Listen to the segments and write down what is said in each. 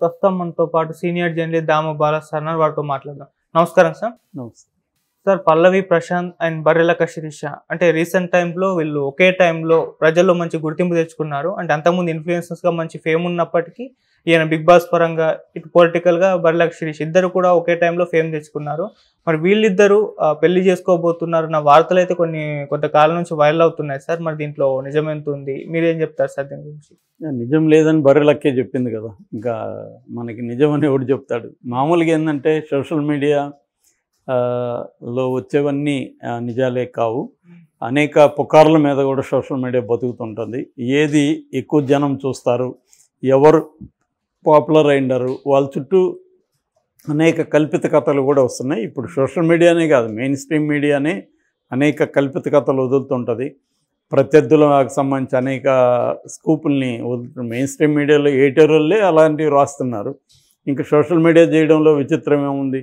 ప్రస్తుతం మనతో పాటు senior journalist Dama Bala sir వారితో మాట్లాడదాం నమస్కారం సార్ నమస్కారం సార్ పల్లవి ప్రశాంత్ అండ్ బర్రెలక శిరీష అంటే రీసెంట్ టైంలో వీళ్ళు ఒకే టైంలో ప్రజల్లో మంచి గుర్తింపు తెచ్చుకున్నారు అంటే అంతకుముందు ఇన్ఫ్లుయెన్సర్స్గా మంచి ఫేమ్ ఉన్నప్పటికీ ఈయన బిగ్ బాస్ పరంగా ఇటు పొలిటికల్గా బరిలక్ శిరీష్ ఇద్దరు కూడా ఒకే టైంలో ఫేమ్ తెచ్చుకున్నారు మరి వీళ్ళిద్దరూ పెళ్లి చేసుకోబోతున్నారన్న వార్తలు అయితే కొన్ని కొంతకాలం నుంచి వైరల్ అవుతున్నాయి సార్ మరి దీంట్లో నిజం ఎంత ఉంది మీరేం చెప్తారు సార్ దీని గురించి నిజం లేదని బరిలక్కే చెప్పింది కదా ఇంకా మనకి నిజం అని ఎవడు చెప్తాడు మామూలుగా ఏంటంటే సోషల్ మీడియా లో వచ్చేవన్నీ నిజాలే కావు అనేక పుకార్ల మీద కూడా సోషల్ మీడియా బతుకుతుంటుంది ఏది ఎక్కువ జనం చూస్తారు ఎవరు పాపులర్ అయినారు వాళ్ళ చుట్టూ అనేక కల్పిత కథలు కూడా వస్తున్నాయి ఇప్పుడు సోషల్ మీడియానే కాదు మెయిన్ స్ట్రీమ్ మీడియానే అనేక కల్పిత కథలు వదులుతుంటుంది ప్రత్యర్థులకు సంబంధించి అనేక స్కూపుల్ని వదులుతున్న మెయిన్ స్ట్రీమ్ మీడియాలో ఏటోరల్లే అలాంటివి రాస్తున్నారు ఇంకా సోషల్ మీడియా చేయడంలో విచిత్రం ఏముంది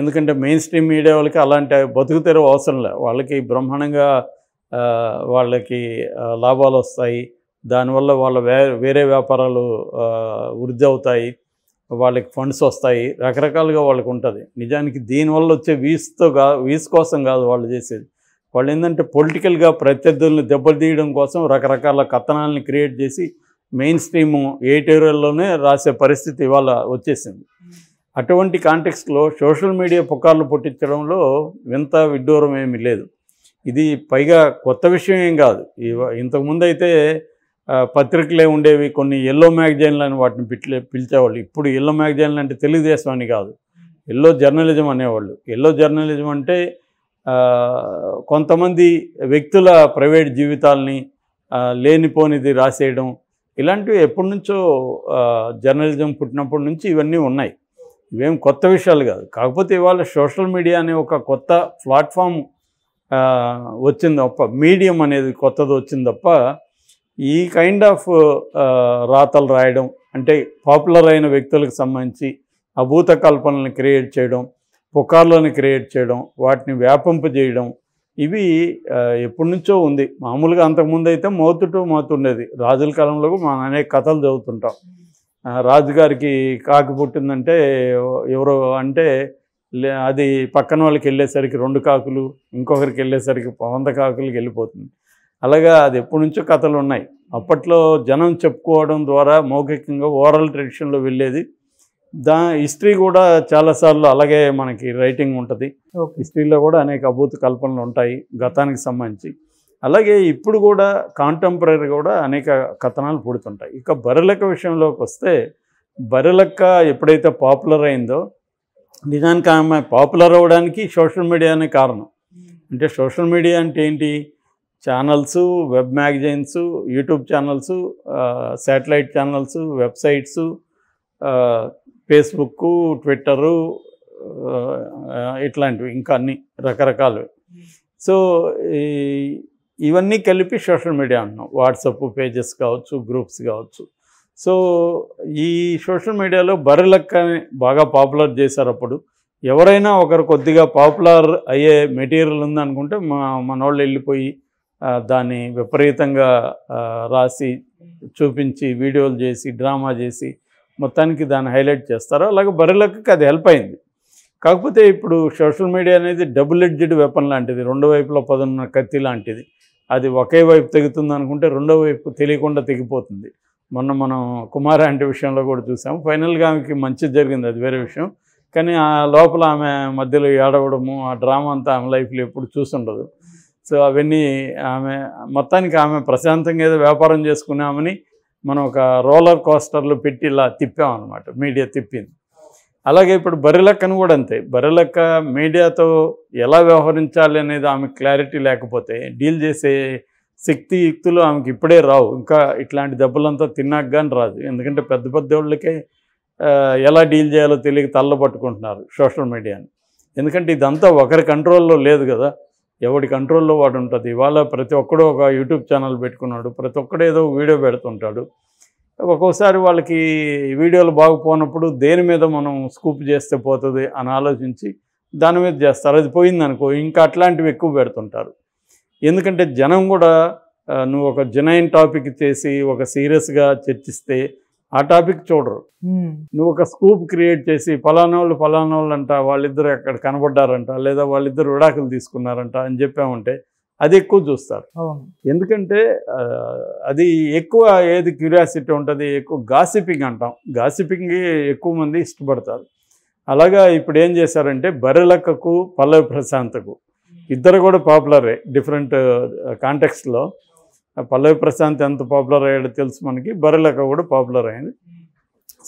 ఎందుకంటే మెయిన్ స్ట్రీమ్ మీడియా వాళ్ళకి అలాంటి బతుకుతెరవు అవసరం లేదు వాళ్ళకి బ్రహ్మాండంగా వాళ్ళకి లాభాలు వస్తాయి దానివల్ల వాళ్ళ వే వేరే వ్యాపారాలు వృద్ధి అవుతాయి వాళ్ళకి ఫండ్స్ వస్తాయి రకరకాలుగా వాళ్ళకు ఉంటుంది నిజానికి దీనివల్ల వచ్చే వీస్తో కా వీస్ కోసం కాదు వాళ్ళు చేసేది వాళ్ళు ఏంటంటే పొలిటికల్గా ప్రత్యర్థులను దెబ్బతీయడం కోసం రకరకాల కథనాలను క్రియేట్ చేసి మెయిన్ స్ట్రీము ఎడిటోరియల్లోనే రాసే పరిస్థితి ఇవాళ వచ్చేసింది అటువంటి కాంటెక్స్లో సోషల్ మీడియా పుకార్లు పుట్టించడంలో వింత విడ్డూరం ఏమీ లేదు ఇది పైగా కొత్త విషయం ఏం కాదు ఇంతకుముందు అయితే పత్రికలే ఉండేవి కొన్ని ఎల్లో మ్యాగజైన్లు అని వాటిని పిలిచే పిలిచేవాళ్ళు ఇప్పుడు ఎల్లో మ్యాగజైన్లు అంటే తెలుగుదేశం అని కాదు ఎల్లో జర్నలిజం అనేవాళ్ళు ఎల్లో జర్నలిజం అంటే కొంతమంది వ్యక్తుల ప్రైవేట్ జీవితాలని లేనిపోనిది రాసేయడం ఇలాంటివి ఎప్పటి నుంచో జర్నలిజం పుట్టినప్పటి నుంచి ఇవన్నీ ఉన్నాయి ఇవేం కొత్త విషయాలు కాదు కాకపోతే ఇవాళ సోషల్ మీడియా అనే ఒక కొత్త ప్లాట్ఫామ్ వచ్చింది తప్ప మీడియం అనేది కొత్తది వచ్చింది తప్ప ఈ కైండ్ ఆఫ్ uh, రాతలు రాయడం అంటే పాపులర్ అయిన వ్యక్తులకు సంబంధించి అభూత కల్పనలను క్రియేట్ చేయడం పుకార్లను క్రియేట్ చేయడం వాటిని వ్యాపింప చేయడం ఇవి ఎప్పటి నుంచో ఉంది మామూలుగా అంతకుముందు అయితే మోతుటు టు రాజుల కాలంలో మనం అనేక కథలు చదువుతుంటాం రాజుగారికి కాకి పుట్టిందంటే ఎవరో అంటే అది పక్కన వాళ్ళకి వెళ్ళేసరికి రెండు కాకులు ఇంకొకరికి వెళ్ళేసరికి వంద కాకులకి వెళ్ళిపోతుంది అలాగా అది ఎప్పటి నుంచో కథలు ఉన్నాయి అప్పట్లో జనం చెప్పుకోవడం ద్వారా మౌఖికంగా ఓరల్ ట్రెడిషన్లో వెళ్ళేది దా హిస్టరీ కూడా చాలాసార్లు అలాగే మనకి రైటింగ్ ఉంటుంది హిస్టరీలో కూడా అనేక అభూత కల్పనలు ఉంటాయి గతానికి సంబంధించి అలాగే ఇప్పుడు కూడా కాంటెంపరీ కూడా అనేక కథనాలు పుడుతుంటాయి ఇక బరలెక్క విషయంలోకి వస్తే బరలెక్క ఎప్పుడైతే పాపులర్ అయిందో నిజానికి ఆమె పాపులర్ అవ్వడానికి సోషల్ మీడియానే కారణం అంటే సోషల్ మీడియా అంటే ఏంటి channels web magazines YouTube channels satellite channels websites Facebook Twitter ఇట్లాంటివి ఇంకా అన్ని రకరకాలు సో ఇవన్నీ కలిపి సోషల్ మీడియా అంటున్నాం వాట్సప్ పేజెస్ కావచ్చు గ్రూప్స్ కావచ్చు సో ఈ సోషల్ మీడియాలో బర్రెలక్క బాగా పాపులర్ చేశారు అప్పుడు ఎవరైనా ఒకరు కొద్దిగా పాపులర్ అయ్యే మెటీరియల్ ఉందనుకుంటే మా మనోళ్ళు వెళ్ళిపోయి దాన్ని విపరీతంగా రాసి చూపించి వీడియోలు చేసి డ్రామా చేసి మొత్తానికి దాన్ని హైలైట్ చేస్తారు అలాగే బర్రెలకు అది హెల్ప్ అయింది కాకపోతే ఇప్పుడు సోషల్ మీడియా అనేది డబుల్ ఎడ్జెడ్ వెపన్ లాంటిది రెండు వైపులో పదున్న కత్తి లాంటిది అది ఒకే వైపు తెగుతుంది అనుకుంటే రెండో వైపు తెలియకుండా తెగిపోతుంది మొన్న మనం కుమార అంటే విషయంలో కూడా చూసాము ఫైనల్గా ఆమెకి మంచి జరిగింది అది వేరే విషయం కానీ ఆ లోపల ఆమె మధ్యలో ఏడవడము ఆ డ్రామా అంతా ఆమె లైఫ్లో ఎప్పుడు చూసుండదు సో అవన్నీ ఆమె మొత్తానికి ఆమె ప్రశాంతంగా ఏదో వ్యాపారం చేసుకున్నామని మనం ఒక రోలర్ కోస్టర్లు పెట్టి ఇలా తిప్పామన్నమాట మీడియా తిప్పింది అలాగే ఇప్పుడు బర్రెలక్కను కూడా అంతే బర్రెలక్క మీడియాతో ఎలా వ్యవహరించాలి అనేది ఆమె క్లారిటీ లేకపోతే డీల్ చేసే శక్తి యుక్తులు ఆమెకి ఇప్పుడే రావు ఇంకా ఇట్లాంటి దెబ్బలంతా తిన్నాక కానీ రాదు ఎందుకంటే పెద్ద పెద్ద వాళ్ళకే ఎలా డీల్ చేయాలో తెలియక తల్ల పట్టుకుంటున్నారు సోషల్ మీడియాని ఎందుకంటే ఇదంతా ఒకరి కంట్రోల్లో లేదు కదా ఎవడి కంట్రోల్లో వాడు ఉంటుంది ఇవాళ ప్రతి ఒక్కడో ఒక యూట్యూబ్ ఛానల్ పెట్టుకున్నాడు ప్రతి ఒక్కడు ఏదో వీడియో పెడుతుంటాడు ఒక్కోసారి వాళ్ళకి వీడియోలు బాగుపోనప్పుడు దేని మీద మనం స్కూప్ చేస్తే పోతుంది అని ఆలోచించి దాని మీద చేస్తారు అది పోయిందనుకో ఇంకా అట్లాంటివి ఎక్కువ పెడుతుంటారు ఎందుకంటే జనం కూడా నువ్వు ఒక జనైన్ టాపిక్ చేసి ఒక సీరియస్గా చర్చిస్తే ఆ టాపిక్ చూడరు నువ్వు ఒక స్కూప్ క్రియేట్ చేసి ఫలానా వాళ్ళు అంట వాళ్ళిద్దరు అక్కడ కనబడ్డారంట లేదా వాళ్ళిద్దరు విడాకులు తీసుకున్నారంట అని చెప్పామంటే అది ఎక్కువ చూస్తారు ఎందుకంటే అది ఎక్కువ ఏది క్యూరియాసిటీ ఉంటుంది ఎక్కువ గాసిపింగ్ అంటాం గాసిపింగ్ ఎక్కువ మంది ఇష్టపడతారు అలాగా ఇప్పుడు ఏం చేశారంటే బర్రెలక్కకు పల్లవి ప్రశాంత్కు ఇద్దరు కూడా పాపులరే డిఫరెంట్ కాంటెక్స్లో పల్లవి ప్రశాంత్ ఎంత పాపులర్ అయ్యాడో తెలుసు మనకి బరిలక కూడా పాపులర్ అయింది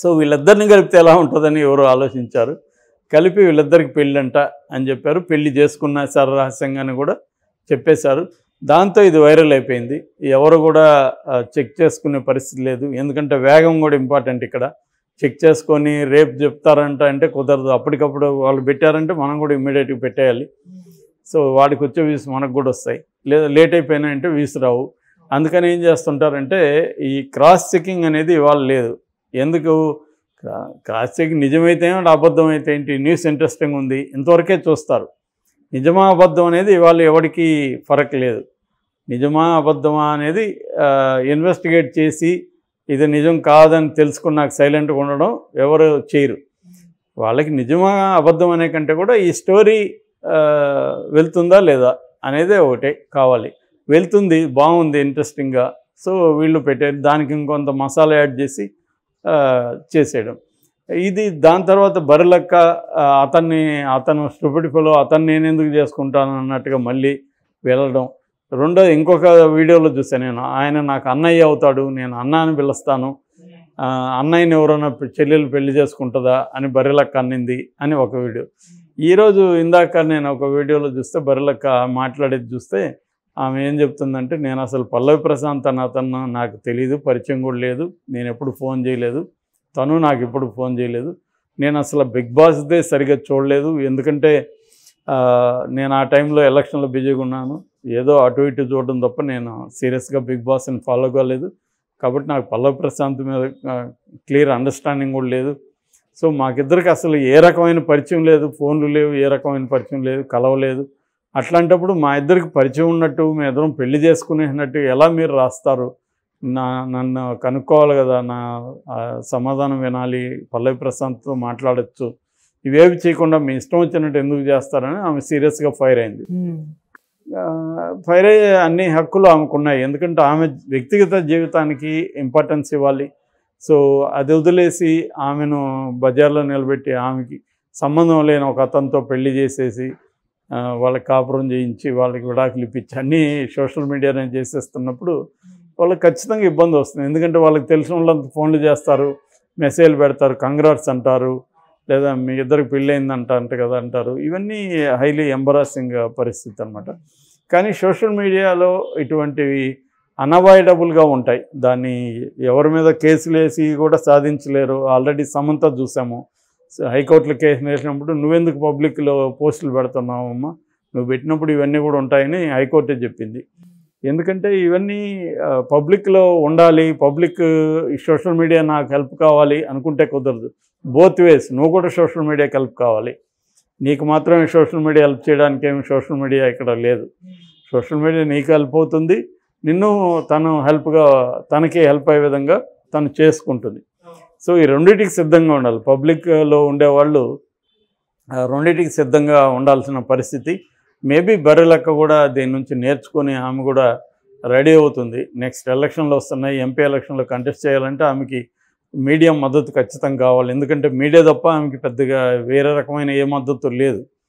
సో వీళ్ళిద్దరిని కలిపితే ఎలా ఉంటుందని ఎవరు ఆలోచించారు కలిపి వీళ్ళిద్దరికి పెళ్ళంట అని చెప్పారు పెళ్లి చేసుకున్న రహస్యంగా కూడా చెప్పేశారు దాంతో ఇది వైరల్ అయిపోయింది ఎవరు కూడా చెక్ చేసుకునే పరిస్థితి లేదు ఎందుకంటే వేగం కూడా ఇంపార్టెంట్ ఇక్కడ చెక్ చేసుకొని రేపు చెప్తారంట అంటే కుదరదు అప్పటికప్పుడు వాళ్ళు పెట్టారంటే మనం కూడా ఇమ్మీడియట్గా పెట్టేయాలి సో వాడికి వచ్చే వ్యూస్ మనకు కూడా వస్తాయి లేదా లేట్ అయిపోయినాయంటే వ్యూస్ రావు అందుకని ఏం చేస్తుంటారంటే ఈ క్రాస్ చెకింగ్ అనేది ఇవాళ లేదు ఎందుకు క్రాస్ చెకింగ్ నిజమైతే ఏమిటి అబద్ధం అయితే ఏంటి న్యూస్ ఇంట్రెస్టింగ్ ఉంది ఇంతవరకే చూస్తారు నిజమా అబద్ధం అనేది ఇవాళ ఎవరికి ఫరక్ లేదు నిజమా అబద్ధమా అనేది ఇన్వెస్టిగేట్ చేసి ఇది నిజం కాదని తెలుసుకున్నాక సైలెంట్గా ఉండడం ఎవరు చేయరు వాళ్ళకి నిజమా అబద్ధం అనే కంటే కూడా ఈ స్టోరీ వెళ్తుందా లేదా అనేదే ఒకటే కావాలి వెళ్తుంది బాగుంది ఇంట్రెస్టింగ్గా సో వీళ్ళు పెట్టారు దానికి ఇంకొంత మసాలా యాడ్ చేసి చేసేయడం ఇది దాని తర్వాత బరిలక్క అతన్ని అతను స్టూపిడ్ ఫెలో అతన్ని నేను ఎందుకు చేసుకుంటాను అన్నట్టుగా మళ్ళీ వెళ్ళడం రెండో ఇంకొక వీడియోలో చూసాను నేను ఆయన నాకు అన్నయ్య అవుతాడు నేను అన్న అని పిలుస్తాను అన్నయ్యని ఎవరైనా చెల్లెలు పెళ్లి చేసుకుంటుందా అని బరిలక్క అన్నింది అని ఒక వీడియో ఈరోజు ఇందాక నేను ఒక వీడియోలో చూస్తే బరిలక్క మాట్లాడేది చూస్తే ఆమె ఏం చెప్తుందంటే నేను అసలు పల్లవి ప్రశాంత్ అన్న అతను నాకు తెలీదు పరిచయం కూడా లేదు నేను ఎప్పుడు ఫోన్ చేయలేదు తను నాకు ఎప్పుడు ఫోన్ చేయలేదు నేను అసలు బిగ్ బాస్దే సరిగ్గా చూడలేదు ఎందుకంటే నేను ఆ టైంలో ఎలక్షన్లో బిజీగా ఉన్నాను ఏదో అటు ఇటు చూడడం తప్ప నేను సీరియస్గా బిగ్ బాస్ని ఫాలో కాలేదు కాబట్టి నాకు పల్లవి ప్రశాంత్ మీద క్లియర్ అండర్స్టాండింగ్ కూడా లేదు సో మాకిద్దరికి అసలు ఏ రకమైన పరిచయం లేదు ఫోన్లు లేవు ఏ రకమైన పరిచయం లేదు కలవలేదు అట్లాంటప్పుడు మా ఇద్దరికి పరిచయం ఉన్నట్టు మీ ఇద్దరం పెళ్లి చేసుకునేసినట్టు ఎలా మీరు రాస్తారు నా నన్ను కనుక్కోవాలి కదా నా సమాధానం వినాలి పల్లవి ప్రశాంత్తో మాట్లాడచ్చు ఇవేవి చేయకుండా మీ ఇష్టం వచ్చినట్టు ఎందుకు చేస్తారని ఆమె సీరియస్గా ఫైర్ అయింది ఫైర్ అయ్యే అన్ని హక్కులు ఆమెకు ఉన్నాయి ఎందుకంటే ఆమె వ్యక్తిగత జీవితానికి ఇంపార్టెన్స్ ఇవ్వాలి సో అది వదిలేసి ఆమెను బజార్లో నిలబెట్టి ఆమెకి సంబంధం లేని ఒక అతనితో పెళ్లి చేసేసి వాళ్ళకి కాపురం చేయించి వాళ్ళకి విడాకులు ఇప్పించి అన్నీ సోషల్ మీడియానే చేసేస్తున్నప్పుడు వాళ్ళకి ఖచ్చితంగా ఇబ్బంది వస్తుంది ఎందుకంటే వాళ్ళకి తెలిసిన వాళ్ళంత ఫోన్లు చేస్తారు మెసేజ్లు పెడతారు కంగ్రాట్స్ అంటారు లేదా మీ ఇద్దరికి పెళ్ళయిందంట అంట కదా అంటారు ఇవన్నీ హైలీ ఎంబరాసింగ్ పరిస్థితి అనమాట కానీ సోషల్ మీడియాలో ఇటువంటివి అనవాయిడబుల్గా ఉంటాయి దాన్ని ఎవరి మీద కేసులు వేసి కూడా సాధించలేరు ఆల్రెడీ సమంత చూసాము హైకోర్టులో కేసు వేసినప్పుడు నువ్వెందుకు పబ్లిక్లో పోస్టులు అమ్మ నువ్వు పెట్టినప్పుడు ఇవన్నీ కూడా ఉంటాయని హైకోర్టే చెప్పింది ఎందుకంటే ఇవన్నీ పబ్లిక్లో ఉండాలి పబ్లిక్ సోషల్ మీడియా నాకు హెల్ప్ కావాలి అనుకుంటే కుదరదు బోత్ వేస్ నువ్వు కూడా సోషల్ మీడియాకి హెల్ప్ కావాలి నీకు మాత్రమే సోషల్ మీడియా హెల్ప్ చేయడానికి ఏమి సోషల్ మీడియా ఇక్కడ లేదు సోషల్ మీడియా నీకు హెల్ప్ అవుతుంది నిన్ను తను హెల్ప్గా తనకి హెల్ప్ అయ్యే విధంగా తను చేసుకుంటుంది సో ఈ రెండింటికి సిద్ధంగా ఉండాలి పబ్లిక్లో ఉండేవాళ్ళు రెండింటికి సిద్ధంగా ఉండాల్సిన పరిస్థితి మేబీ బర్రెలక్క కూడా దీని నుంచి నేర్చుకొని ఆమె కూడా రెడీ అవుతుంది నెక్స్ట్ ఎలక్షన్లు వస్తున్నాయి ఎంపీ ఎలక్షన్లో కంటెస్ట్ చేయాలంటే ఆమెకి మీడియా మద్దతు ఖచ్చితంగా కావాలి ఎందుకంటే మీడియా తప్ప ఆమెకి పెద్దగా వేరే రకమైన ఏ మద్దతు లేదు